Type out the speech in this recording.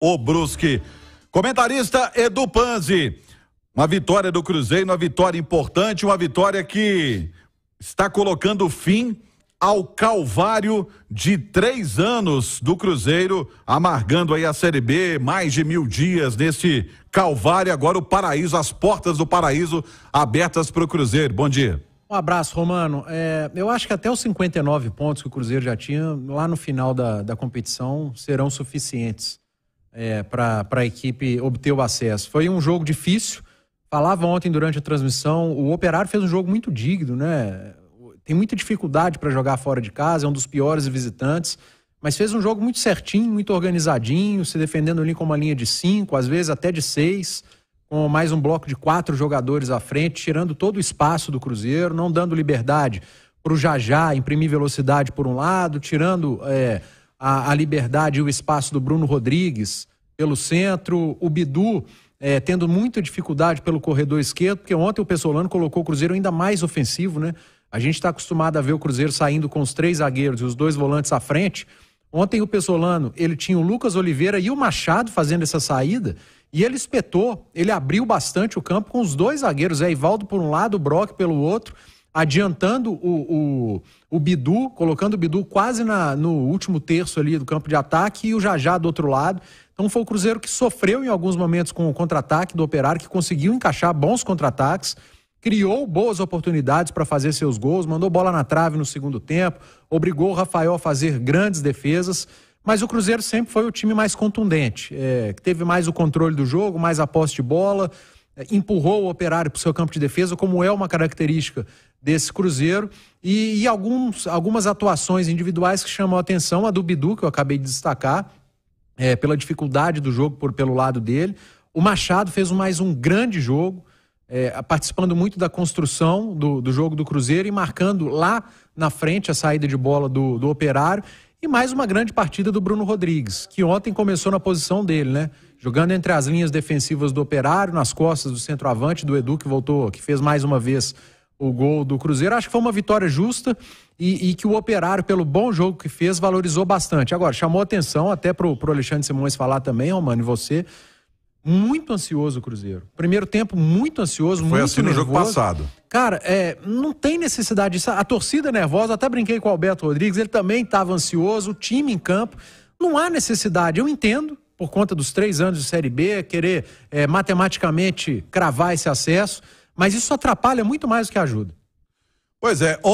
o Brusque. Comentarista Edu Panzi. Uma vitória do Cruzeiro, uma vitória importante, uma vitória que está colocando fim ao calvário de três anos do Cruzeiro, amargando aí a Série B, mais de mil dias nesse calvário, agora o paraíso, as portas do paraíso abertas para o Cruzeiro. Bom dia. Um abraço, Romano. É, eu acho que até os 59 pontos que o Cruzeiro já tinha lá no final da, da competição serão suficientes é, para a equipe obter o acesso. Foi um jogo difícil. Falava ontem durante a transmissão, o Operário fez um jogo muito digno, né? Tem muita dificuldade para jogar fora de casa, é um dos piores visitantes, mas fez um jogo muito certinho, muito organizadinho, se defendendo ali com uma linha de cinco, às vezes até de seis, com mais um bloco de quatro jogadores à frente, tirando todo o espaço do Cruzeiro, não dando liberdade para o Jajá imprimir velocidade por um lado, tirando é, a, a liberdade e o espaço do Bruno Rodrigues pelo centro, o Bidu é, tendo muita dificuldade pelo corredor esquerdo, porque ontem o Pessolano colocou o Cruzeiro ainda mais ofensivo, né? A gente está acostumado a ver o Cruzeiro saindo com os três zagueiros e os dois volantes à frente. Ontem o Pessolano, ele tinha o Lucas Oliveira e o Machado fazendo essa saída, e ele espetou, ele abriu bastante o campo com os dois zagueiros, é Ivaldo por um lado, o Brock pelo outro, adiantando o, o, o Bidu, colocando o Bidu quase na, no último terço ali do campo de ataque e o Jajá do outro lado. Então foi o Cruzeiro que sofreu em alguns momentos com o contra-ataque do Operário, que conseguiu encaixar bons contra-ataques, criou boas oportunidades para fazer seus gols, mandou bola na trave no segundo tempo, obrigou o Rafael a fazer grandes defesas. Mas o Cruzeiro sempre foi o time mais contundente, é, teve mais o controle do jogo, mais a posse de bola, empurrou o operário para o seu campo de defesa, como é uma característica desse Cruzeiro, e, e alguns, algumas atuações individuais que chamam a atenção, a do Bidu, que eu acabei de destacar, é, pela dificuldade do jogo por, pelo lado dele. O Machado fez mais um grande jogo, é, participando muito da construção do, do jogo do Cruzeiro e marcando lá na frente a saída de bola do, do Operário. E mais uma grande partida do Bruno Rodrigues, que ontem começou na posição dele, né? Jogando entre as linhas defensivas do Operário, nas costas do centroavante, do Edu, que voltou, que fez mais uma vez o gol do Cruzeiro. Acho que foi uma vitória justa e, e, que o Operário, pelo bom jogo que fez, valorizou bastante. Agora, chamou atenção até para o Alexandre Simões falar também, Romano, e você, muito ansioso o Cruzeiro. Primeiro tempo muito ansioso, Foi muito assim nervoso. no jogo passado. Cara, é, não tem necessidade disso. A torcida é nervosa, até brinquei com o Alberto Rodrigues, ele também estava ansioso, o time em campo. Não há necessidade, eu entendo, por conta dos três anos de Série B, querer é, matematicamente cravar esse acesso, mas isso atrapalha muito mais do que ajuda. Pois é.